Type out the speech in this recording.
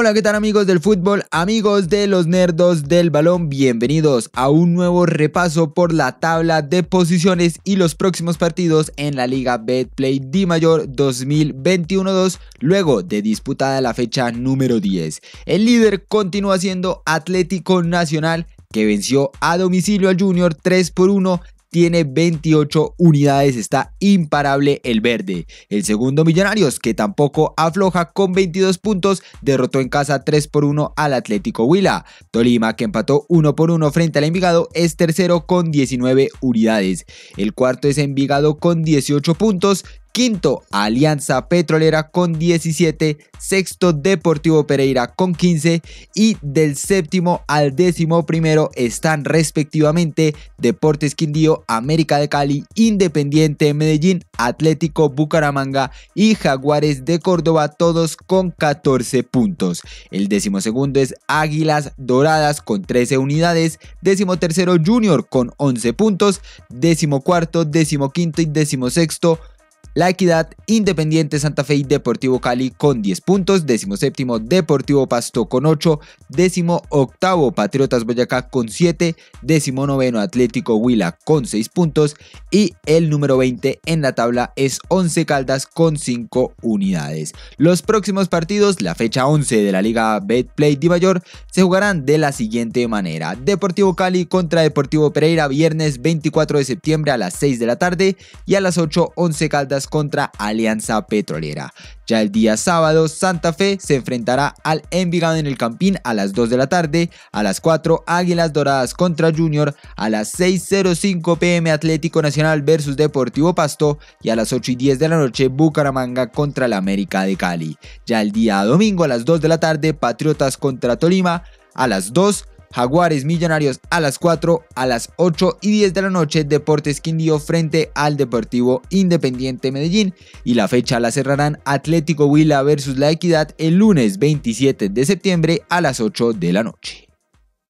Hola, ¿qué tal amigos del fútbol? Amigos de los nerdos del balón, bienvenidos a un nuevo repaso por la tabla de posiciones y los próximos partidos en la Liga Betplay D Mayor 2021-2, luego de disputada la fecha número 10. El líder continúa siendo Atlético Nacional que venció a domicilio al Junior 3 por 1 tiene 28 unidades, está imparable el verde. El segundo Millonarios, que tampoco afloja con 22 puntos, derrotó en casa 3 por 1 al Atlético Huila. Tolima, que empató 1 por 1 frente al Envigado, es tercero con 19 unidades. El cuarto es Envigado con 18 puntos, quinto Alianza Petrolera con 17, sexto Deportivo Pereira con 15 y del séptimo al décimo primero están respectivamente Deportes Quindío, América de Cali, Independiente Medellín, Atlético Bucaramanga y Jaguares de Córdoba, todos con 14 puntos. El décimo segundo es Águilas Doradas con 13 unidades, décimo tercero Junior con 11 puntos, décimo cuarto, décimo quinto y décimo sexto la Equidad, Independiente Santa Fe y Deportivo Cali con 10 puntos, décimo séptimo Deportivo Pasto con 8, décimo octavo Patriotas Boyacá con 7, décimo noveno Atlético Huila con 6 puntos y el número 20 en la tabla es 11 Caldas con 5 unidades. Los próximos partidos, la fecha 11 de la Liga Betplay Di Mayor, se jugarán de la siguiente manera. Deportivo Cali contra Deportivo Pereira viernes 24 de septiembre a las 6 de la tarde y a las 8 11 Caldas contra Alianza Petrolera. Ya el día sábado, Santa Fe se enfrentará al Envigado en el Campín a las 2 de la tarde, a las 4 Águilas Doradas contra Junior, a las 6.05 pm Atlético Nacional versus Deportivo Pasto y a las 8 y 10 de la noche Bucaramanga contra la América de Cali. Ya el día domingo a las 2 de la tarde, Patriotas contra Tolima, a las 2 Jaguares Millonarios a las 4, a las 8 y 10 de la noche Deportes Quindío frente al Deportivo Independiente Medellín y la fecha la cerrarán Atlético Huila versus La Equidad el lunes 27 de septiembre a las 8 de la noche.